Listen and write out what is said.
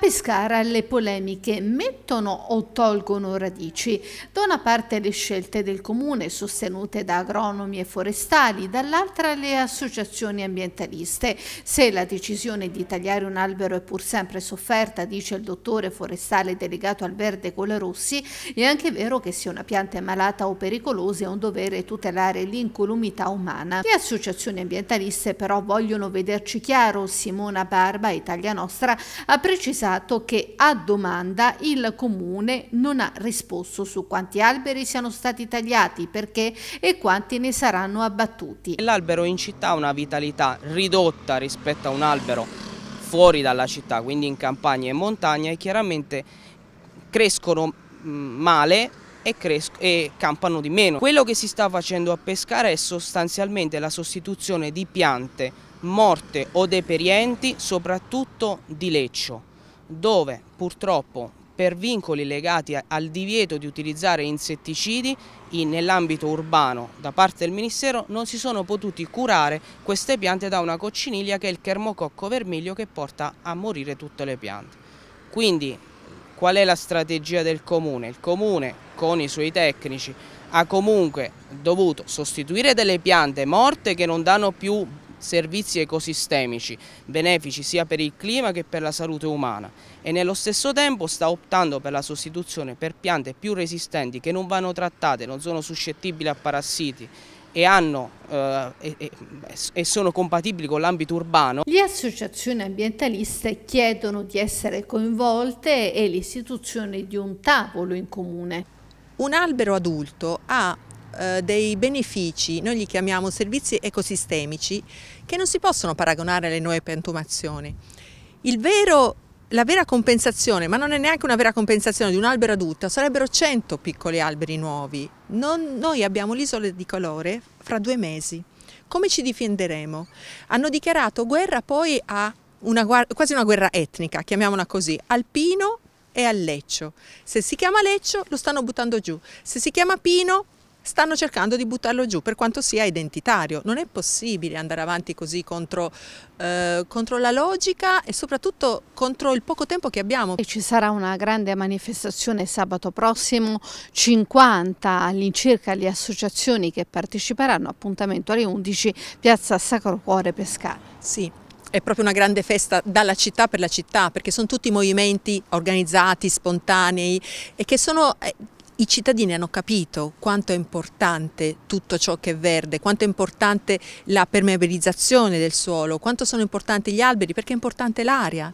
Pescara le polemiche mettono o tolgono radici? Da una parte le scelte del comune sostenute da agronomi e forestali, dall'altra le associazioni ambientaliste. Se la decisione di tagliare un albero è pur sempre sofferta, dice il dottore forestale delegato al verde Colarossi, è anche vero che se una pianta è malata o pericolosa è un dovere tutelare l'incolumità umana. Le associazioni ambientaliste però vogliono vederci chiaro, Simona Barba, Italia Nostra, ha precisato pensato che a domanda il comune non ha risposto su quanti alberi siano stati tagliati, perché e quanti ne saranno abbattuti. L'albero in città ha una vitalità ridotta rispetto a un albero fuori dalla città, quindi in campagna e montagna e chiaramente crescono male e, e, campano di meno. Quello che si sta facendo a pescare è sostanzialmente la sostituzione di piante morte o deperienti, soprattutto di leccio dove purtroppo per vincoli legati al divieto di utilizzare insetticidi nell'ambito urbano da parte del Ministero non si sono potuti curare queste piante da una cocciniglia che è il chermococco vermiglio che porta a morire tutte le piante. Quindi qual è la strategia del Comune? Il Comune con i suoi tecnici ha comunque dovuto sostituire delle piante morte che non danno più servizi ecosistemici, benefici sia per il clima che per la salute umana e nello stesso tempo sta optando per la sostituzione per piante più resistenti che non vanno trattate, non sono suscettibili a parassiti e, hanno, eh, e, e, sono compatibili con l'ambito urbano. Le associazioni ambientaliste chiedono di essere coinvolte e l'istituzione di un tavolo in comune. Un albero adulto ha eh, dei benefici, noi li chiamiamo servizi ecosistemici, che non si possono paragonare alle nuove piantumazioni. Vero, la vera compensazione, ma non è neanche una vera compensazione di un albero adulto, sarebbero 100 piccoli alberi nuovi. Non, noi abbiamo l'isola di colore fra due mesi. Come ci difenderemo? Hanno dichiarato guerra poi a una, quasi una guerra etnica, chiamiamola così, alpino e al leccio. Se si chiama leccio lo stanno buttando giù, se si chiama pino stanno cercando di buttarlo giù per quanto sia identitario. Non è possibile andare avanti così contro, eh, contro la logica e soprattutto contro il poco tempo che abbiamo. E ci sarà una grande manifestazione sabato prossimo, 50 all'incirca le associazioni che parteciperanno, appuntamento alle 11, Piazza Sacro Cuore Pescara. Sì, è proprio una grande festa dalla città per la città perché sono tutti movimenti organizzati, spontanei e che sono eh, i cittadini hanno capito quanto è importante tutto ciò che è verde, quanto è importante la permeabilizzazione del suolo, quanto sono importanti gli alberi, perché è importante l'aria.